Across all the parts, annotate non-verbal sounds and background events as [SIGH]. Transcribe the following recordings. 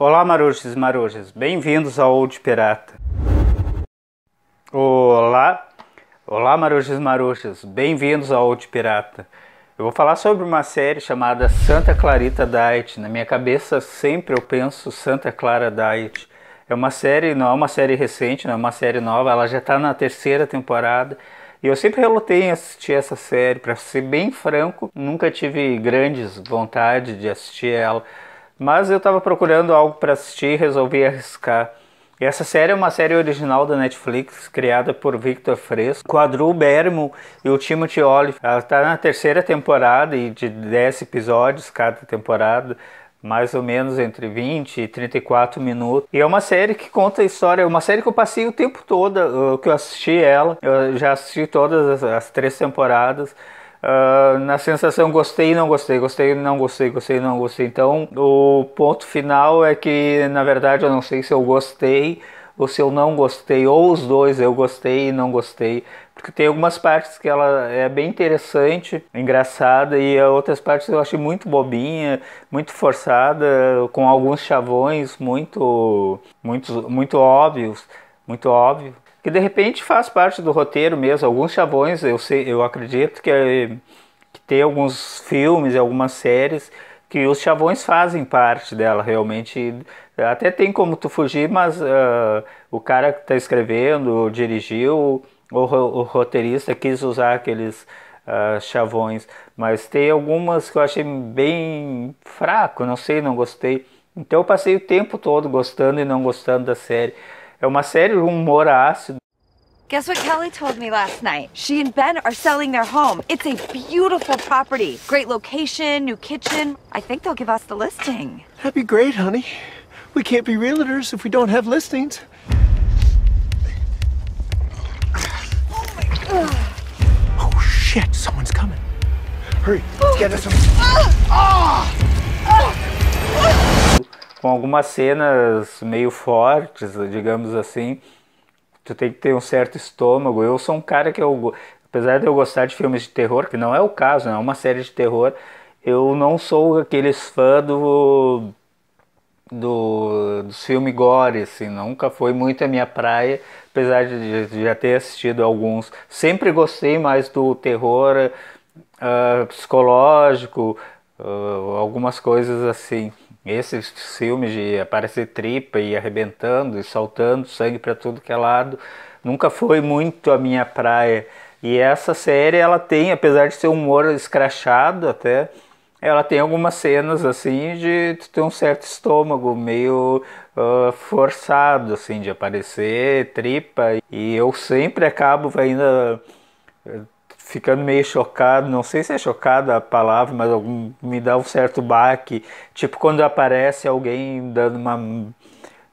Olá, marujas e marujas, bem-vindos ao Old Pirata. Olá, olá, marujas e marujas, bem-vindos ao Old Pirata. Eu vou falar sobre uma série chamada Santa Clarita Diet. Na minha cabeça sempre eu penso Santa Clara Diet. É uma série, não é uma série recente, não é uma série nova, ela já está na terceira temporada. E eu sempre relutei em assistir essa série, para ser bem franco, nunca tive grandes vontade de assistir ela. Mas eu estava procurando algo para assistir e resolvi arriscar. E essa série é uma série original da Netflix, criada por Victor Fresco, com a Drew e o Timothy Olive. Ela está na terceira temporada e de 10 episódios cada temporada, mais ou menos entre 20 e 34 minutos. E é uma série que conta a história, é uma série que eu passei o tempo todo que eu assisti ela. Eu já assisti todas as, as três temporadas ah, na sensação gostei e não gostei, gostei e não gostei, gostei e não gostei. Então o ponto final é que na verdade eu não sei se eu gostei ou se eu não gostei, ou os dois, eu gostei e não gostei. Porque tem algumas partes que ela é bem interessante, engraçada, e outras partes eu achei muito bobinha, muito forçada, com alguns chavões muito, muito, muito óbvios, muito óbvio que de repente faz parte do roteiro mesmo. Alguns chavões, eu, sei, eu acredito que, que tem alguns filmes e algumas séries que os chavões fazem parte dela realmente. Até tem como tu fugir, mas uh, o cara que está escrevendo, dirigiu, o, o, roteirista quis usar aqueles uh, chavões. Mas tem algumas que eu achei bem fraco, não sei, não gostei. Então eu passei o tempo todo gostando e não gostando da série. É uma série de um humor ácido. Guess what Kelly told me last night? She and Ben are selling their home. It's a beautiful property. Great location, new kitchen. I think they'll give us the listing. That'd be great, honey. We can't be realtors if we don't have listings. Oh, oh shit, someone's coming. Hurry, let's get Ah! Oh! com algumas cenas meio fortes, digamos assim. Tu tem que ter um certo estômago. Eu sou um cara que eu, apesar de eu gostar de filmes de terror, que não é o caso, não é uma série de terror, eu não sou aqueles fã do do, dos filmes gore, assim, nunca foi muito a minha praia, apesar de, de já ter assistido alguns. Sempre gostei mais do terror uh, psicológico, uh, algumas coisas assim. Esses filmes de aparecer tripa e arrebentando e saltando sangue para tudo que é lado nunca foi muito a minha praia. E essa série ela tem, apesar de ser um humor escrachado até, ela tem algumas cenas assim de ter um certo estômago meio uh, forçado assim de aparecer tripa e eu sempre acabo ainda ficando meio chocado, não sei se é chocada a palavra, mas algum, me dá um certo baque, tipo quando aparece alguém dando uma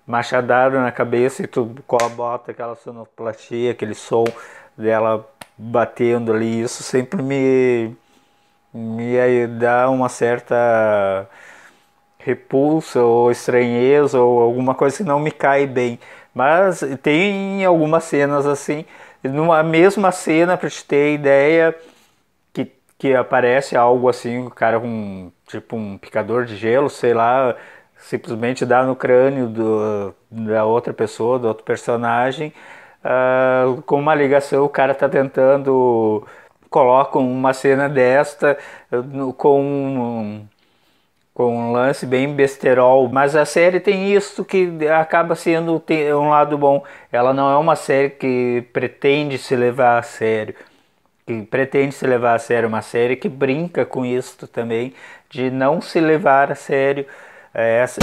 machadada na cabeça e tu bota aquela sonoplastia, aquele som dela batendo ali, isso sempre me me dá uma certa repulsa ou estranheza ou alguma coisa que não me cai bem. Mas tem algumas cenas assim numa mesma cena, pra te ter ideia, que, que aparece algo assim, o cara com tipo um picador de gelo, sei lá, simplesmente dá no crânio do, da outra pessoa, do outro personagem, uh, com uma ligação, o cara tá tentando. Colocam uma cena desta uh, com com um lance bem besterol, mas a série tem isso que acaba sendo um lado bom. Ela não é uma série que pretende se levar a sério, que pretende se levar a sério, é uma série que brinca com isso também, de não se levar a sério. É essa.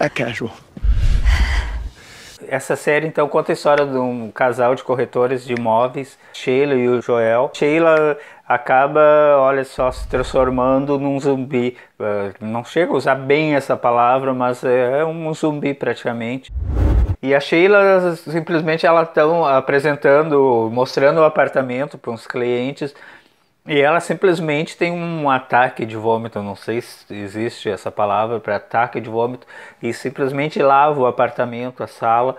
É casual. Essa série então conta a história de um casal de corretores de imóveis, Sheila e o Joel. Sheila acaba, olha só, se transformando num zumbi. Eh, não chega a usar bem essa palavra, mas é um zumbi praticamente. E a Sheila simplesmente ela estão apresentando, mostrando o apartamento para uns clientes e ela simplesmente tem um ataque de vômito, não sei se existe essa palavra para ataque de vômito, e simplesmente lava o apartamento, a sala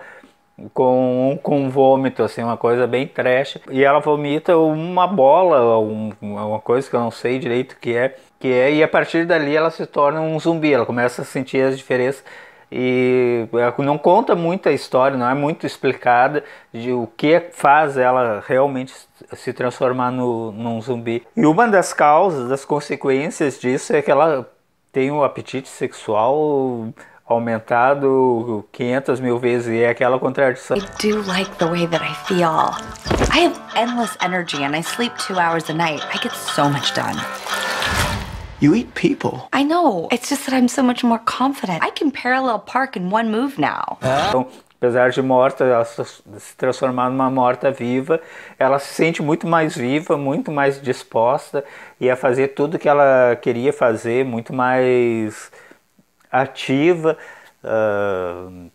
com com vômito, assim, uma coisa bem trash. E ela vomita uma bola, um, uma coisa que eu não sei direito que é, que é, e a partir dali ela se torna um zumbi, ela começa a sentir as diferenças e é, não conta muita história, não é muito explicada de o que faz ela realmente se transformar no, num zumbi. E uma das causas, das consequências disso é que ela tem um apetite sexual aumentado 500 mil vezes e é aquela contradição. I do like the way that I feel. I have endless energy and I sleep two hours a night. I get so much done. You eat people. I know. It's just that I'm so much more confident. I can parallel park in one move now. Então, apesar de morta, ela se transformar numa morta viva, ela se sente muito mais viva, muito mais disposta e a fazer tudo que ela queria fazer, muito mais ativa, uh,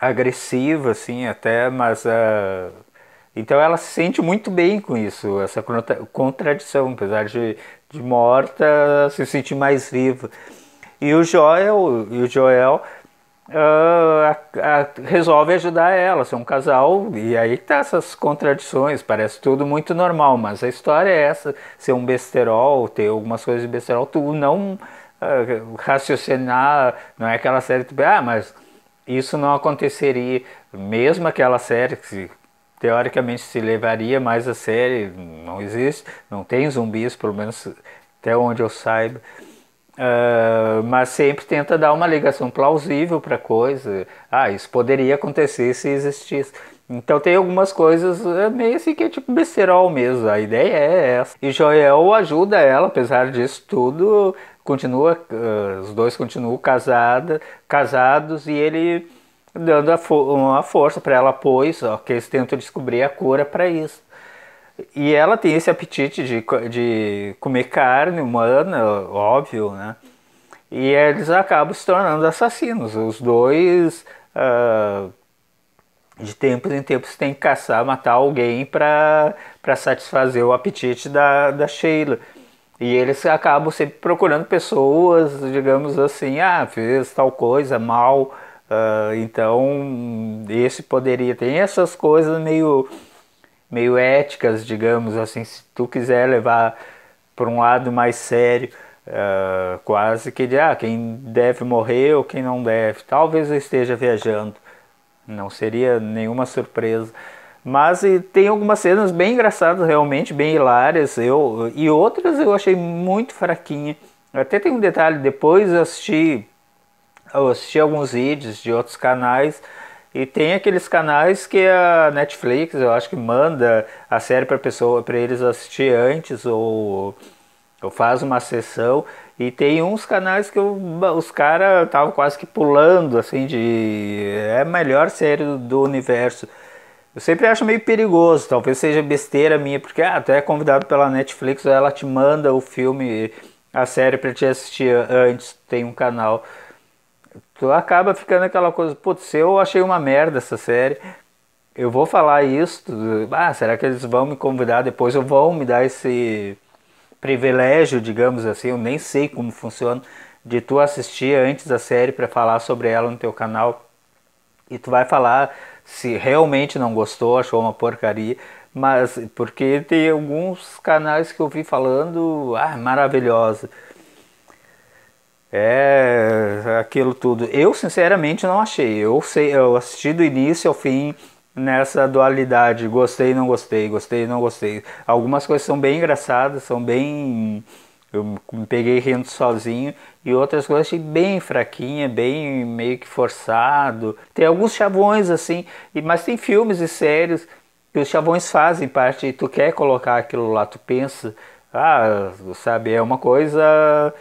agressiva, assim, até, mas uh, então ela se sente muito bem com isso, essa contradição, apesar de, de morta, se sentir mais viva. E o Joel, e o Joel uh, a, a, resolve ajudar ela, ser um casal, e aí tá essas contradições, parece tudo muito normal, mas a história é essa, ser um besterol, ter algumas coisas de besterol, tu não uh, raciocinar, não é aquela série que tu, ah, mas isso não aconteceria, mesmo aquela série que se, teoricamente se levaria mais a série, não existe, não tem zumbis, pelo menos até onde eu saiba, Uh, mas sempre tenta dar uma ligação plausível para coisa. Ah, isso poderia acontecer se existisse. Então tem algumas coisas é, meio assim que é tipo besterol mesmo. A ideia é essa. E Joel ajuda ela, apesar disso tudo, continua, uh, os dois continuam casada, casados e ele dando fo uma força para ela, pois, ó, que eles tentam descobrir a cura para isso. E ela tem esse apetite de, de comer carne humana, óbvio, né? E eles acabam se tornando assassinos. Os dois, uh, de tempos em tempos, têm que caçar, matar alguém para satisfazer o apetite da, da Sheila. E eles acabam sempre procurando pessoas, digamos assim, ah, fez tal coisa mal, uh, então esse poderia. Tem essas coisas meio meio éticas, digamos assim, se tu quiser levar para um lado mais sério, uh, quase que de ah, quem deve morrer ou quem não deve. Talvez eu esteja viajando, não seria nenhuma surpresa. Mas tem algumas cenas bem engraçadas, realmente bem hilárias. Eu, e outras eu achei muito fraquinha. Até tem um detalhe, depois eu assisti, eu assisti alguns vídeos de outros canais e tem aqueles canais que a Netflix, eu acho que manda a série para pessoa, para eles assistir antes ou, eu faz uma sessão. E tem uns canais que eu, os caras estavam quase que pulando, assim, de. É a melhor série do, do, universo. Eu sempre acho meio perigoso, talvez seja besteira minha, porque ah, é convidado pela Netflix, ela te manda o filme, a série para te assistir antes, tem um canal tu acaba ficando aquela coisa, putz, eu achei uma merda essa série, eu vou falar isso, ah, será que eles vão me convidar depois, eu vou me dar esse privilégio, digamos assim, eu nem sei como funciona, de tu assistir antes da série para falar sobre ela no teu canal, e tu vai falar se realmente não gostou, achou uma porcaria, mas porque tem alguns canais que eu vi falando, ah, maravilhosa, é aquilo tudo. Eu sinceramente não achei. Eu sei, eu assisti do início ao fim nessa dualidade, gostei, não gostei, gostei, não gostei. Algumas coisas são bem engraçadas, são bem eu me peguei rindo sozinho e outras coisas achei bem fraquinha, bem meio que forçado. Tem alguns chavões assim, mas tem filmes e séries que os chavões fazem parte e tu quer colocar aquilo lá, tu pensa, ah, sabe, é uma coisa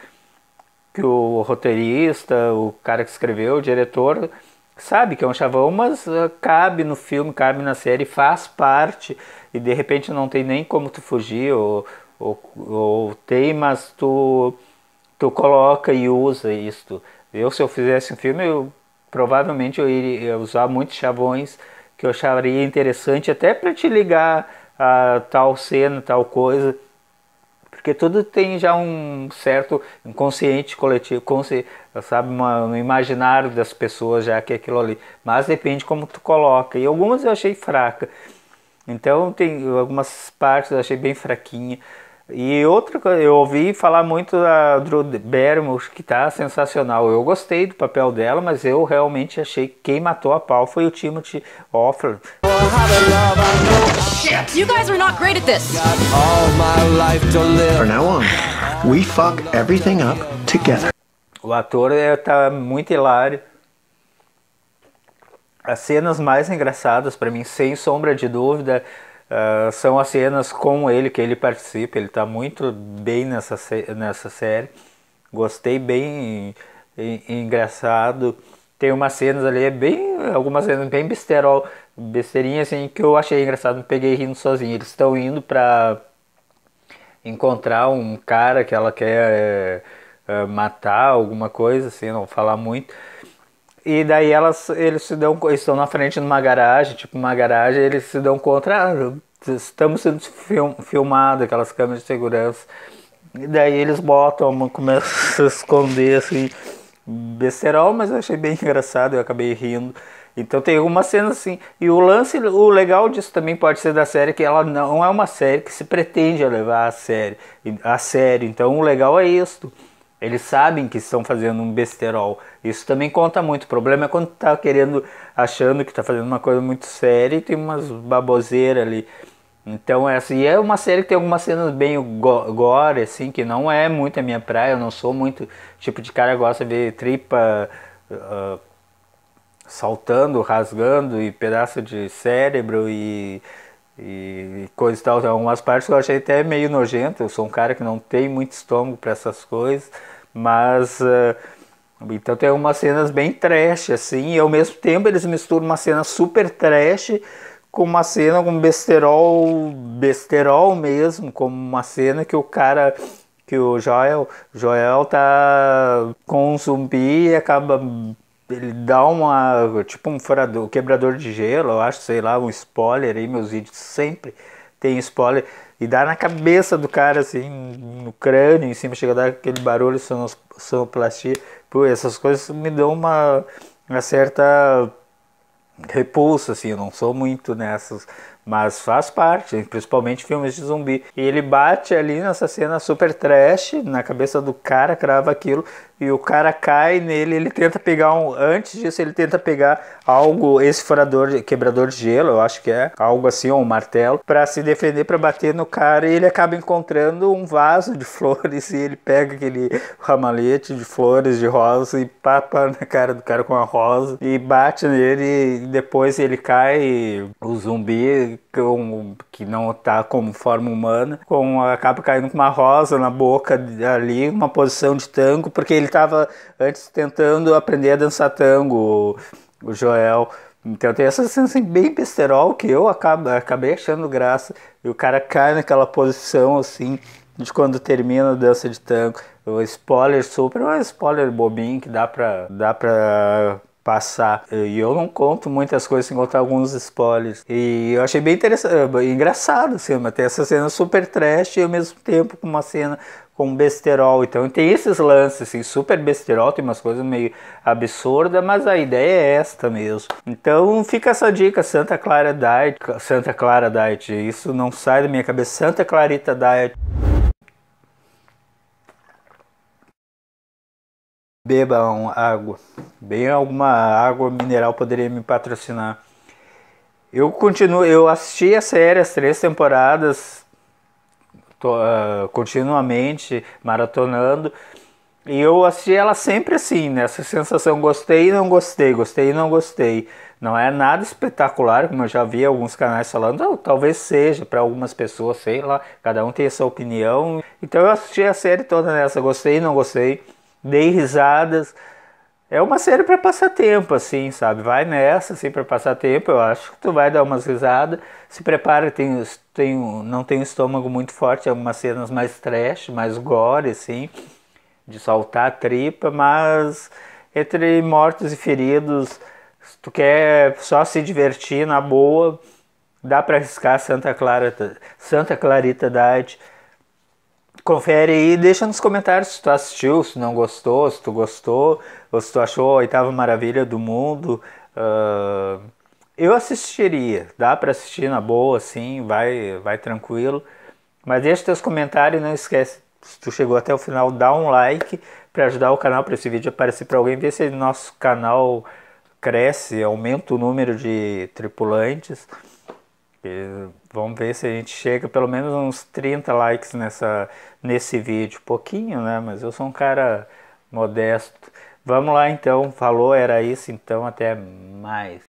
que o roteirista, o cara que escreveu, o diretor, sabe que é um chavão, mas ah, cabe no filme, cabe na série, faz parte, e de repente não tem nem como tu fugir, ou, ou, ou tem, mas tu, tu coloca e usa isto. Eu, se eu fizesse um filme, eu, provavelmente eu iria usar muitos chavões que eu acharia interessante, até para te ligar a tal cena, tal coisa porque tudo tem já um certo inconsciente coletivo, consci, sabe, uma, um imaginário das pessoas já que é aquilo ali. Mas depende como tu coloca. E algumas eu achei fraca. Então tem algumas partes eu achei bem fraquinha. E outra coisa, eu ouvi falar muito da Drew Barrymore, que está sensacional. Eu gostei do papel dela, mas eu realmente achei que quem matou a pau foi o Timothy Offer, Shit! You guys are not great at this. now on, we fuck everything up together. O ator está muito hilário. As cenas mais engraçadas para mim, sem sombra de dúvida, uh, são as cenas com ele que ele participa. Ele está muito bem nessa, nessa série. Gostei bem e, e, engraçado. Tem umas cenas ali é bem, algumas cenas bem besterol besteirinha assim que eu achei engraçado, me peguei rindo sozinho. Eles estão indo pra encontrar um cara que ela quer é, matar, alguma coisa, assim, não falar muito. E daí elas, eles se dão, eles estão na frente de uma garagem, tipo uma garagem, eles se dão conta, ah, estamos sendo film, filmados, aquelas câmeras de segurança. E daí eles botam, começam a se esconder assim, besterol, mas eu achei bem [LAUGHS] engraçado, eu acabei rindo. Então tem algumas cenas assim. E o lance, o legal disso também pode ser da série que ela não é uma série que se pretende levar a sério, a sério. Então o legal é isto Eles sabem que estão fazendo um besterol. Isso também conta muito. O problema é quando tá querendo, achando que tá fazendo uma coisa muito séria e tem umas baboseiras ali. Então é assim, é uma série que tem algumas cenas bem gore, assim, que não é muito a minha praia, eu não sou muito tipo de cara que gosta de ver tripa, uh, saltando, rasgando e pedaço de cérebro e, e coisas e tal. Algumas então, partes que eu achei até meio nojento. Eu sou um cara que não tem muito estômago para essas coisas, mas. Uh, então tem umas cenas bem trash, assim, e ao mesmo tempo eles misturam uma cena super trash com uma cena com besterol, besterol mesmo, como uma cena que o cara que o Joel, Joel tá com um zumbi e acaba ele dá uma. Tipo um furador, quebrador de gelo, eu acho, sei lá, um spoiler aí, meus vídeos sempre tem spoiler. E dá na cabeça do cara, assim, no crânio, em cima, chega a dar aquele barulho, sonoplastia. Pô, essas coisas me dão uma, uma certa repulsa, assim, eu não sou muito nessas, mas faz parte, principalmente filmes de zumbi. E ele bate ali nessa cena super trash, na cabeça do cara, crava aquilo, e o cara cai nele, ele tenta pegar um. Antes disso, ele tenta pegar algo, esse furador, de, quebrador de gelo, eu acho que é, algo assim, ou um martelo, para se defender, para bater no cara, e ele acaba encontrando um vaso de [LAUGHS] flores, e ele pega aquele ramalhete de flores, de rosa, e papa na cara do cara com a rosa, e bate nele, e depois ele cai, e o zumbi, com, que não tá como forma humana, com, acaba caindo com uma rosa na boca ali, uma posição de tango, porque ele estava antes tentando aprender a dançar tango, o Joel. Então tem essa sensação assim, bem besterol que eu acabo, acabei achando graça. E o cara cai naquela posição assim de quando termina a dança de tango. Um spoiler super, um spoiler bobinho que dá pra, dá pra passar. E eu não conto muitas coisas sem contar alguns spoilers. E eu achei bem interessante, eh, engraçado, assim, até essa cena super trash e ao mesmo tempo com uma cena com besterol. Então tem esses lances, assim, super besterol, tem umas coisas meio absurdas, mas a ideia é esta mesmo. Então fica essa dica, Santa Clara Diet, Santa Clara Diet, isso não sai da minha cabeça, Santa Clarita Diet. bebam água. Bem, alguma água mineral poderia me patrocinar. Eu continuo, eu assisti a série as três temporadas tô, uh, continuamente maratonando e eu assisti ela sempre assim, nessa né? sensação gostei e não gostei, gostei e não gostei. Não é nada espetacular, como eu já vi alguns canais falando, oh, talvez seja para algumas pessoas, sei lá, cada um tem essa opinião. Então eu assisti a série toda nessa, gostei e não gostei dei risadas. É uma série para passar tempo, assim, sabe? Vai nessa, assim, para passar tempo. Eu acho que tu vai dar umas risadas. Se prepara, tem, tem, não tem estômago muito forte. Algumas é cenas mais trash, mais gore, assim, de soltar a tripa. Mas entre mortos e feridos, se tu quer só se divertir na boa, dá para arriscar Santa Clara, Santa Clarita Diet Confere e deixa nos comentários se tu assistiu, se não gostou, se tu gostou, ou se tu achou a oitava maravilha do mundo. Uh, eu assistiria, dá para assistir na boa, assim, vai, vai tranquilo. Mas deixa teus comentários, não esquece, se tu chegou até o final, dá um like para ajudar o canal, para esse vídeo aparecer para alguém, ver se nosso canal cresce, aumenta o número de tripulantes vamos ver se a gente chega pelo menos uns 30 likes nessa, nesse vídeo. Pouquinho, né? Mas eu sou um cara modesto. Vamos lá então, falou, era isso então, até mais.